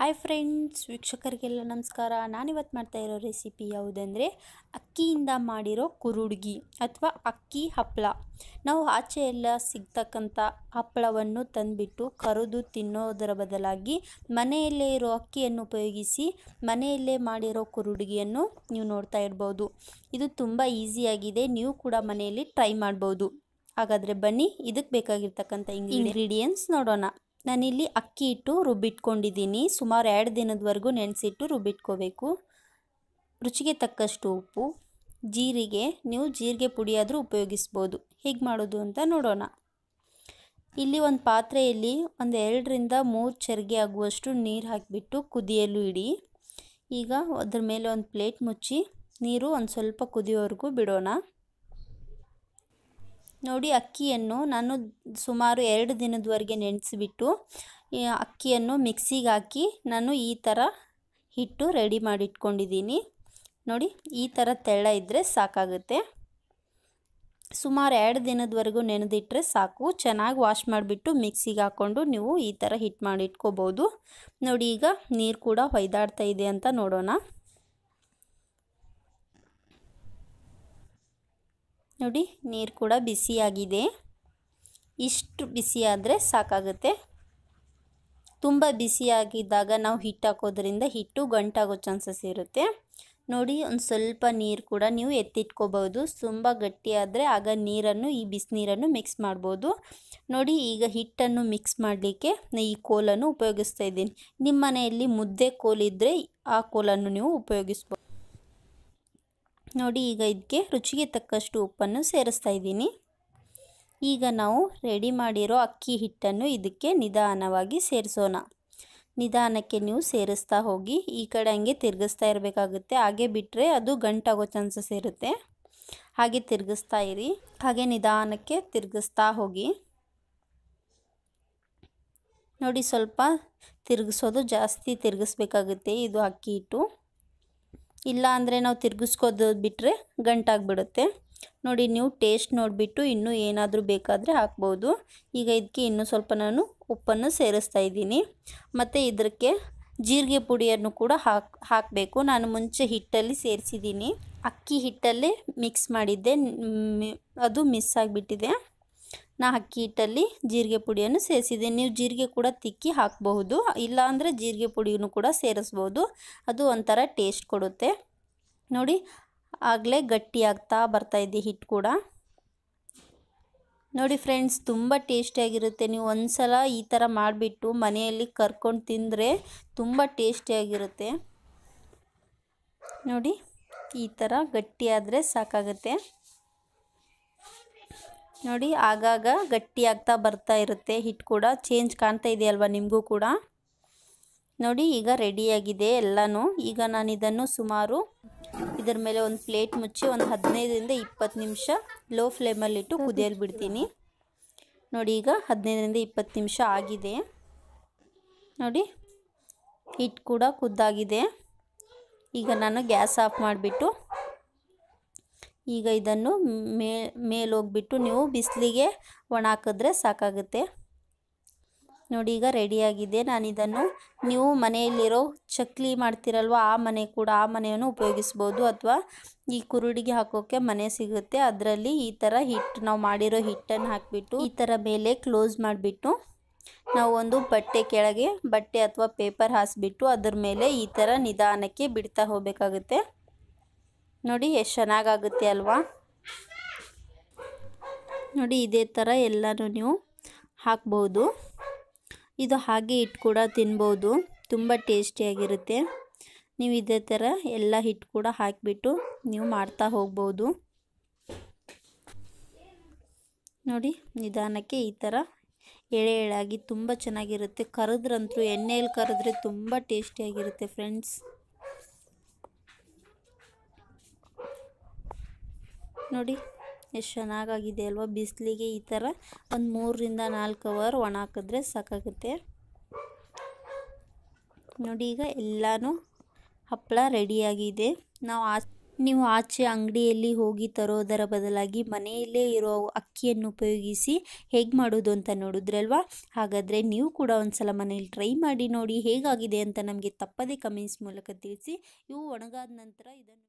hi friends ವೀಕ್ಷಕರಿಗೆಲ್ಲ ನಮಸ್ಕಾರ ನಾನಿವತ್ತು ಮಾಡ್ತಾ ಇರೋ ರೆಸಿಪಿ ಯಾವುದಂದರೆ ಅಕ್ಕಿಯಿಂದ ಮಾಡಿರೋ ಕುರುಡ್ಗಿ ಅಥವಾ ಅಕ್ಕಿ ಹಪ್ಪಳ ನಾವು ಆಚೆ ಎಲ್ಲ ಸಿಗ್ತಕ್ಕಂಥ ಹಪ್ಪಳವನ್ನು ತಂದುಬಿಟ್ಟು ಕರೆದು ತಿನ್ನೋದರ ಬದಲಾಗಿ ಮನೆಯಲ್ಲೇ ಇರೋ ಅಕ್ಕಿಯನ್ನು ಉಪಯೋಗಿಸಿ ಮನೆಯಲ್ಲೇ ಮಾಡಿರೋ ಕುರುಡ್ಗಿಯನ್ನು ನೀವು ನೋಡ್ತಾ ಇರ್ಬೋದು ಇದು ತುಂಬ ಈಸಿಯಾಗಿದೆ ನೀವು ಕೂಡ ಮನೆಯಲ್ಲಿ ಟ್ರೈ ಮಾಡ್ಬೋದು ಹಾಗಾದರೆ ಬನ್ನಿ ಇದಕ್ಕೆ ಬೇಕಾಗಿರ್ತಕ್ಕಂಥ ಇಂಗ್ರೀಡಿಯೆಂಟ್ಸ್ ನೋಡೋಣ ನಾನಿಲ್ಲಿ ಅಕ್ಕಿ ಇಟ್ಟು ರುಬ್ಬಿಟ್ಕೊಂಡಿದ್ದೀನಿ ಸುಮಾರು ಎರಡು ದಿನದವರೆಗೂ ನೆನೆಸಿಟ್ಟು ರುಬ್ಬಿಟ್ಕೋಬೇಕು ರುಚಿಗೆ ತಕ್ಕಷ್ಟು ಉಪ್ಪು ಜೀರಿಗೆ ನೀವು ಜೀರಿಗೆ ಪುಡಿಯಾದರೂ ಉಪಯೋಗಿಸ್ಬೋದು ಹೇಗೆ ಮಾಡೋದು ಅಂತ ನೋಡೋಣ ಇಲ್ಲಿ ಒಂದು ಪಾತ್ರೆಯಲ್ಲಿ ಒಂದು ಎರಡರಿಂದ ಮೂರು ಚರ್ಗೆ ಆಗುವಷ್ಟು ನೀರು ಹಾಕಿಬಿಟ್ಟು ಕುದಿಯಲು ಇಡಿ ಈಗ ಅದ್ರ ಮೇಲೆ ಒಂದು ಪ್ಲೇಟ್ ಮುಚ್ಚಿ ನೀರು ಒಂದು ಸ್ವಲ್ಪ ಕುದಿಯೋವರೆಗೂ ಬಿಡೋಣ ನೋಡಿ ಅಕ್ಕಿಯನ್ನು ನಾನು ಸುಮಾರು ಎರಡು ದಿನದವರೆಗೆ ನೆನೆಸಿಬಿಟ್ಟು ಅಕ್ಕಿಯನ್ನು ಮಿಕ್ಸಿಗೆ ಹಾಕಿ ನಾನು ಈ ಥರ ಹಿಟ್ಟು ರೆಡಿ ಮಾಡಿಟ್ಕೊಂಡಿದ್ದೀನಿ ನೋಡಿ ಈ ಥರ ತೆಳ್ಳ ಇದ್ದರೆ ಸಾಕಾಗುತ್ತೆ ಸುಮಾರು ಎರಡು ದಿನದವರೆಗೂ ನೆನೆದಿಟ್ಟರೆ ಸಾಕು ಚೆನ್ನಾಗಿ ವಾಶ್ ಮಾಡಿಬಿಟ್ಟು ಮಿಕ್ಸಿಗೆ ಹಾಕ್ಕೊಂಡು ನೀವು ಈ ಥರ ಹಿಟ್ ಮಾಡಿಟ್ಕೋಬೋದು ನೋಡಿ ಈಗ ನೀರು ಕೂಡ ಹೊಯ್ದಾಡ್ತಾ ಇದೆ ಅಂತ ನೋಡೋಣ ನೋಡಿ ನೀರು ಕೂಡ ಬಿಸಿಯಾಗಿದೆ ಇಷ್ಟು ಬಿಸಿಯಾದರೆ ಸಾಕಾಗುತ್ತೆ ತುಂಬ ಬಿಸಿಯಾಗಿದ್ದಾಗ ನಾವು ಹಿಟ್ಟು ಹಾಕೋದ್ರಿಂದ ಹಿಟ್ಟು ಗಂಟಾಗೋ ಚಾನ್ಸಸ್ ಇರುತ್ತೆ ನೋಡಿ ಒಂದು ಸ್ವಲ್ಪ ನೀರು ಕೂಡ ನೀವು ಎತ್ತಿಟ್ಕೋಬೋದು ತುಂಬ ಗಟ್ಟಿಯಾದರೆ ಆಗ ನೀರನ್ನು ಈ ಬಿಸಿನೀರನ್ನು ಮಿಕ್ಸ್ ಮಾಡ್ಬೋದು ನೋಡಿ ಈಗ ಹಿಟ್ಟನ್ನು ಮಿಕ್ಸ್ ಮಾಡಲಿಕ್ಕೆ ಈ ಕೋಲನ್ನು ಉಪಯೋಗಿಸ್ತಾ ಇದ್ದೀನಿ ನಿಮ್ಮ ಮನೆಯಲ್ಲಿ ಮುದ್ದೆ ಕೋಲಿದ್ದರೆ ಆ ಕೋಲನ್ನು ನೀವು ಉಪಯೋಗಿಸ್ಬೋದು ನೋಡಿ ಈಗ ಇದಕ್ಕೆ ರುಚಿಗೆ ತಕ್ಕಷ್ಟು ಉಪ್ಪನ್ನು ಸೇರಿಸ್ತಾ ಇದ್ದೀನಿ ಈಗ ನಾವು ರೆಡಿ ಮಾಡಿರೋ ಅಕ್ಕಿ ಹಿಟ್ಟನ್ನು ಇದಕ್ಕೆ ನಿಧಾನವಾಗಿ ಸೇರಿಸೋಣ ನಿಧಾನಕ್ಕೆ ನೀವು ಸೇರಿಸ್ತಾ ಹೋಗಿ ಈ ಕಡೆ ಹಂಗೆ ತಿರುಗಿಸ್ತಾ ಇರಬೇಕಾಗುತ್ತೆ ಹಾಗೆ ಬಿಟ್ಟರೆ ಅದು ಗಂಟಾಗೋ ಚಾನ್ಸಸ್ ಇರುತ್ತೆ ಹಾಗೆ ತಿರ್ಗಿಸ್ತಾ ಇರಿ ಹಾಗೆ ನಿಧಾನಕ್ಕೆ ತಿರುಗಿಸ್ತಾ ಹೋಗಿ ನೋಡಿ ಸ್ವಲ್ಪ ತಿರುಗಿಸೋದು ಜಾಸ್ತಿ ತಿರುಗಿಸ್ಬೇಕಾಗುತ್ತೆ ಇದು ಅಕ್ಕಿ ಹಿಟ್ಟು ಇಲ್ಲ ಅಂದರೆ ನಾವು ತಿರ್ಗಿಸ್ಕೋದು ಬಿಟ್ಟರೆ ಗಂಟಾಗ್ಬಿಡುತ್ತೆ ನೋಡಿ ನೀವು ಟೇಸ್ಟ್ ನೋಡಿಬಿಟ್ಟು ಇನ್ನೂ ಏನಾದರೂ ಬೇಕಾದರೆ ಹಾಕ್ಬೋದು ಈಗ ಇದಕ್ಕೆ ಇನ್ನೂ ಸ್ವಲ್ಪ ನಾನು ಉಪ್ಪನ್ನು ಸೇರಿಸ್ತಾ ಇದ್ದೀನಿ ಮತ್ತು ಇದಕ್ಕೆ ಜೀರಿಗೆ ಪುಡಿಯನ್ನು ಕೂಡ ಹಾಕ್ ಹಾಕಬೇಕು ನಾನು ಮುಂಚೆ ಹಿಟ್ಟಲ್ಲಿ ಸೇರಿಸಿದ್ದೀನಿ ಅಕ್ಕಿ ಹಿಟ್ಟಲ್ಲೇ ಮಿಕ್ಸ್ ಮಾಡಿದ್ದೆ ಅದು ಮಿಸ್ ಆಗಿಬಿಟ್ಟಿದೆ ನಾ ಅಕ್ಕಿ ಹಿಟ್ಟಲ್ಲಿ ಜೀರಿಗೆ ಪುಡಿಯನ್ನು ಸೇರಿಸಿದೆ ನೀವು ಜೀರಿಗೆ ಕೂಡ ತಿಕ್ಕಿ ಹಾಕಬಹುದು ಇಲ್ಲಾಂದರೆ ಜೀರಿಗೆ ಪುಡಿಯನ್ನು ಕೂಡ ಸೇರಿಸ್ಬೋದು ಅದು ಒಂಥರ ಟೇಸ್ಟ್ ಕೊಡುತ್ತೆ ನೋಡಿ ಆಗಲೇ ಗಟ್ಟಿ ಬರ್ತಾ ಇದೆ ಹಿಟ್ಟು ಕೂಡ ನೋಡಿ ಫ್ರೆಂಡ್ಸ್ ತುಂಬ ಟೇಸ್ಟಿಯಾಗಿರುತ್ತೆ ನೀವು ಒಂದ್ಸಲ ಈ ಥರ ಮಾಡಿಬಿಟ್ಟು ಮನೆಯಲ್ಲಿ ಕರ್ಕೊಂಡು ತಿಂದರೆ ತುಂಬ ಟೇಸ್ಟಿಯಾಗಿರುತ್ತೆ ನೋಡಿ ಈ ಥರ ಗಟ್ಟಿಯಾದರೆ ಸಾಕಾಗುತ್ತೆ ನೋಡಿ ಆಗಾಗ ಗಟ್ಟಿ ಆಗ್ತಾ ಬರ್ತಾ ಇರುತ್ತೆ ಹಿಟ್ಟು ಕೂಡ ಚೇಂಜ್ ಕಾಣ್ತಾ ಇದೆಯಲ್ವಾ ನಿಮಗೂ ಕೂಡ ನೋಡಿ ಈಗ ರೆಡಿಯಾಗಿದೆ ಎಲ್ಲನೂ ಈಗ ನಾನು ಇದನ್ನು ಸುಮಾರು ಇದರ ಮೇಲೆ ಒಂದು ಪ್ಲೇಟ್ ಮುಚ್ಚಿ ಒಂದು ಹದಿನೈದರಿಂದ ಇಪ್ಪತ್ತು ನಿಮಿಷ ಲೋ ಫ್ಲೇಮಲ್ಲಿಟ್ಟು ಕುದಿಯಲ್ಲಿ ಬಿಡ್ತೀನಿ ನೋಡಿ ಈಗ ಹದಿನೈದರಿಂದ ಇಪ್ಪತ್ತು ನಿಮಿಷ ಆಗಿದೆ ನೋಡಿ ಹಿಟ್ಟು ಕೂಡ ಕುದ್ದಾಗಿದೆ ಈಗ ನಾನು ಗ್ಯಾಸ್ ಆಫ್ ಮಾಡಿಬಿಟ್ಟು ಈಗ ಇದನ್ನು ಮೇ ಮೇಲೋಗ್ಬಿಟ್ಟು ನೀವು ಬಿಸಿಲಿಗೆ ಒಣ ಹಾಕಿದ್ರೆ ಸಾಕಾಗುತ್ತೆ ನೋಡಿ ಈಗ ರೆಡಿಯಾಗಿದೆ ನಾನು ಇದನ್ನು ನೀವು ಮನೆಯಲ್ಲಿರೋ ಚಕ್ಲಿ ಮಾಡ್ತಿರಲ್ವ ಆ ಮನೆ ಕೂಡ ಆ ಮನೆಯನ್ನು ಉಪಯೋಗಿಸ್ಬೋದು ಅಥವಾ ಈ ಕುರುಡಿಗೆ ಹಾಕೋಕ್ಕೆ ಮನೆ ಸಿಗುತ್ತೆ ಅದರಲ್ಲಿ ಈ ಥರ ಹಿಟ್ಟು ನಾವು ಮಾಡಿರೋ ಹಿಟ್ಟನ್ನು ಹಾಕಿಬಿಟ್ಟು ಈ ಥರ ಮೇಲೆ ಕ್ಲೋಸ್ ಮಾಡಿಬಿಟ್ಟು ನಾವು ಒಂದು ಬಟ್ಟೆ ಕೆಳಗೆ ಬಟ್ಟೆ ಅಥವಾ ಪೇಪರ್ ಹಾಸಿಬಿಟ್ಟು ಅದ್ರ ಮೇಲೆ ಈ ಥರ ನಿಧಾನಕ್ಕೆ ಬಿಡ್ತಾ ಹೋಗಬೇಕಾಗುತ್ತೆ ನೋಡಿ ಎಷ್ಟು ಚೆನ್ನಾಗಾಗುತ್ತೆ ಅಲ್ವಾ ನೋಡಿ ಇದೇ ಥರ ಎಲ್ಲನೂ ನೀವು ಹಾಕ್ಬೋದು ಇದು ಹಾಗೆ ಹಿಟ್ಟು ಕೂಡ ತಿನ್ಬೋದು ತುಂಬ ಟೇಸ್ಟಿಯಾಗಿರುತ್ತೆ ನೀವು ಇದೇ ಥರ ಎಲ್ಲ ಹಿಟ್ಟು ಕೂಡ ಹಾಕಿಬಿಟ್ಟು ನೀವು ಮಾಡ್ತಾ ಹೋಗ್ಬೋದು ನೋಡಿ ನಿಧಾನಕ್ಕೆ ಈ ಥರ ಎಳೆ ಎಳಾಗಿ ತುಂಬ ಚೆನ್ನಾಗಿರುತ್ತೆ ಕರೆದ್ರಂತೂ ಎಣ್ಣೆಯಲ್ಲಿ ಕರೆದ್ರೆ ತುಂಬ ಟೇಸ್ಟಿಯಾಗಿರುತ್ತೆ ಫ್ರೆಂಡ್ಸ್ ನೋಡಿ ಎಷ್ಟು ಚೆನ್ನಾಗಾಗಿದೆ ಅಲ್ವಾ ಬಿಸಿಲಿಗೆ ಈ ಥರ ಒಂದು ಮೂರರಿಂದ ನಾಲ್ಕು ಅವರ್ ಒಣ ಹಾಕಿದ್ರೆ ಸಾಕಾಗುತ್ತೆ ನೋಡಿ ಈಗ ಎಲ್ಲನೂ ಹಪ್ಪಳ ರೆಡಿಯಾಗಿದೆ ನಾವು ಆ ನೀವು ಆಚೆ ಅಂಗಡಿಯಲ್ಲಿ ಹೋಗಿ ತರೋದರ ಬದಲಾಗಿ ಮನೆಯಲ್ಲೇ ಇರೋ ಅಕ್ಕಿಯನ್ನು ಉಪಯೋಗಿಸಿ ಹೇಗೆ ಮಾಡೋದು ಅಂತ ನೋಡಿದ್ರಲ್ವಾ ಹಾಗಾದರೆ ನೀವು ಕೂಡ ಒಂದು ಸಲ ಮನೇಲಿ ಟ್ರೈ ಮಾಡಿ ನೋಡಿ ಹೇಗಾಗಿದೆ ಅಂತ ನಮಗೆ ತಪ್ಪದೇ ಕಮೆಂಟ್ಸ್ ಮೂಲಕ ತಿಳಿಸಿ ಇವು ಒಣಗಾದ ನಂತರ ಇದನ್ನು